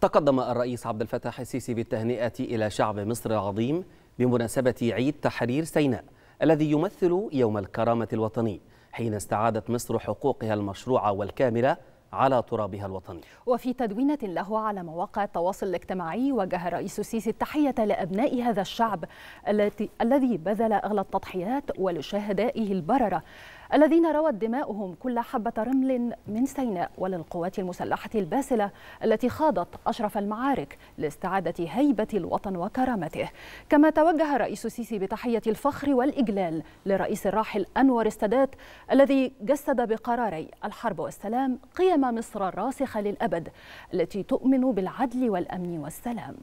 تقدم الرئيس عبد الفتاح السيسي بالتهنئة إلى شعب مصر العظيم بمناسبة عيد تحرير سيناء الذي يمثل يوم الكرامة الوطني حين استعادت مصر حقوقها المشروعة والكاملة على ترابها الوطني وفي تدوينة له على مواقع التواصل الاجتماعي وجه رئيس السيسي التحية لأبناء هذا الشعب التي الذي بذل أغلى التضحيات ولشهدائه البررة الذين روت دماؤهم كل حبة رمل من سيناء وللقوات المسلحة الباسلة التي خاضت أشرف المعارك لاستعادة هيبة الوطن وكرامته كما توجه رئيس السيسي بتحية الفخر والإجلال لرئيس الراحل أنور السادات الذي جسد بقراري الحرب والسلام قيم أمام مصر الراسخة للأبد التي تؤمن بالعدل والأمن والسلام